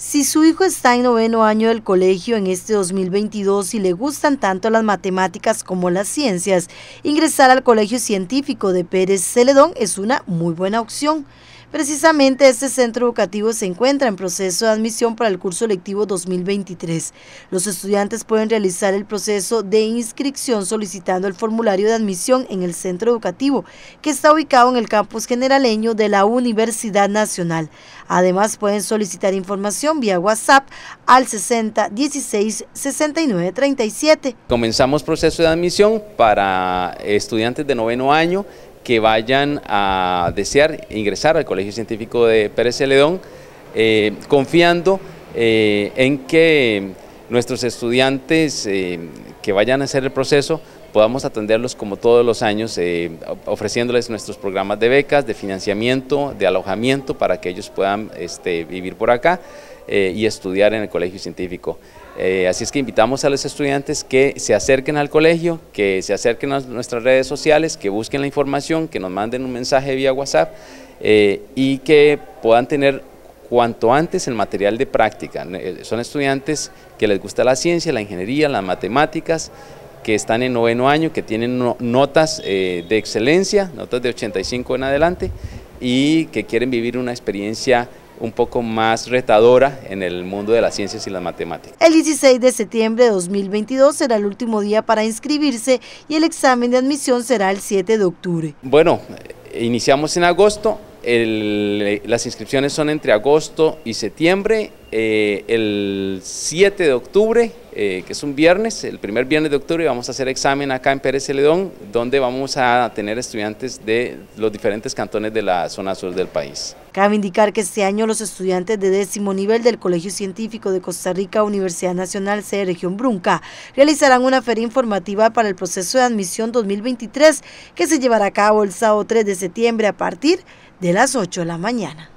Si su hijo está en noveno año del colegio en este 2022 y le gustan tanto las matemáticas como las ciencias, ingresar al Colegio Científico de Pérez Celedón es una muy buena opción. Precisamente este centro educativo se encuentra en proceso de admisión para el curso lectivo 2023. Los estudiantes pueden realizar el proceso de inscripción solicitando el formulario de admisión en el centro educativo, que está ubicado en el campus generaleño de la Universidad Nacional. Además, pueden solicitar información vía WhatsApp al 60 16 69 Comenzamos proceso de admisión para estudiantes de noveno año que vayan a desear ingresar al Colegio Científico de Pérez Celedón, eh, confiando eh, en que nuestros estudiantes eh, que vayan a hacer el proceso podamos atenderlos como todos los años, ofreciéndoles nuestros programas de becas, de financiamiento, de alojamiento para que ellos puedan este, vivir por acá y estudiar en el Colegio Científico. Eh, así es que invitamos a los estudiantes que se acerquen al colegio, que se acerquen a nuestras redes sociales, que busquen la información, que nos manden un mensaje vía WhatsApp eh, y que puedan tener cuanto antes el material de práctica. Eh, son estudiantes que les gusta la ciencia, la ingeniería, las matemáticas, que están en noveno año, que tienen notas de excelencia, notas de 85 en adelante y que quieren vivir una experiencia un poco más retadora en el mundo de las ciencias y las matemáticas. El 16 de septiembre de 2022 será el último día para inscribirse y el examen de admisión será el 7 de octubre. Bueno, eh, iniciamos en agosto, eh, las inscripciones son entre agosto y septiembre eh, el 7 de octubre, eh, que es un viernes, el primer viernes de octubre, vamos a hacer examen acá en Pérez Celedón, donde vamos a tener estudiantes de los diferentes cantones de la zona sur del país. Cabe indicar que este año los estudiantes de décimo nivel del Colegio Científico de Costa Rica, Universidad Nacional C de Región Brunca, realizarán una feria informativa para el proceso de admisión 2023 que se llevará a cabo el sábado 3 de septiembre a partir de las 8 de la mañana.